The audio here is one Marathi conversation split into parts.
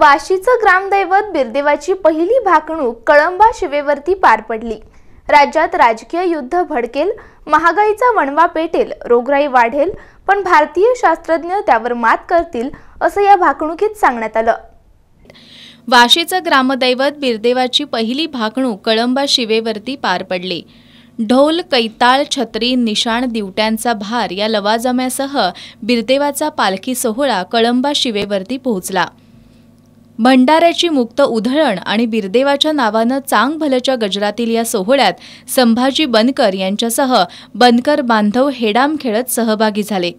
वाशीचं ग्रामदैवत बिरदेवाची पहिली भाकणूक कळंबा शिवेवरती पार पडली राज्यात राजकीय युद्ध भडकेल महागाईचा वणवा पेटेल रोगराई वाढेल पण भारतीय शास्त्रज्ञ त्यावर मात करतील असं या भाकणुकीत सांगण्यात आलं वाशीचं ग्रामदैवत बिरदेवाची पहिली भाकणूक कळंबा शिवेवरती पार पडली ढोल कैताळ छत्री निशाण दिवट्यांचा भार या लवाजम्यासह बिरदेवाचा पालखी सोहळा कळंबा शिवेवरती पोहोचला भंडाऱ्याची मुक्त उधळण आणि बिरदेवाच्या नावानं चांग भलच्या गजरातील या सोहळ्यात संभाजी बनकर यांच्यासह बनकर बांधव हेडाम खेळत सहभागी झाले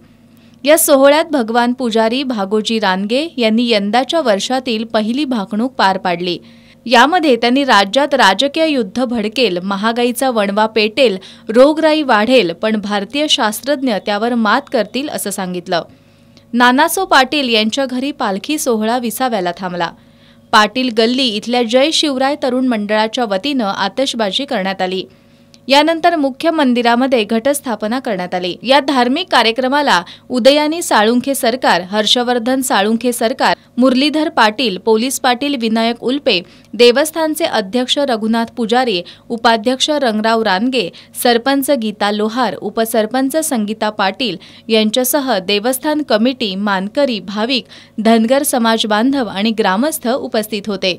या सोहळ्यात भगवान पुजारी भागोजी रानगे यांनी यंदाच्या वर्षातील पहिली भाकणूक पार पाडली यामध्ये त्यांनी राज्यात राजकीय युद्ध भडकेल महागाईचा वणवा पेटेल रोगराई वाढेल पण भारतीय शास्त्रज्ञ त्यावर मात करतील असं सांगितलं नानासो पाटील यांच्या घरी पालखी सोहळा विसाव्याला थांबला पाटील गल्ली इथल्या जय शिवराय तरुण मंडळाच्या वतीनं आतषबाजी करण्यात आली यानंतर मुख्य मंदिरामध्ये घटस्थापना करण्यात आली या धार्मिक कार्यक्रमाला उदयानी साळुंखे सरकार हर्षवर्धन साळुंखे सरकार मुरलीधर पाटील पोलीस पाटील विनायक उल्पे देवस्थानचे अध्यक्ष रघुनाथ पुजारी उपाध्यक्ष रंगराव रानगे सरपंच गीता लोहार उपसरपंच संगीता पाटील यांच्यासह देवस्थान कमिटी मानकरी भाविक धनगर समाज बांधव आणि ग्रामस्थ उपस्थित होते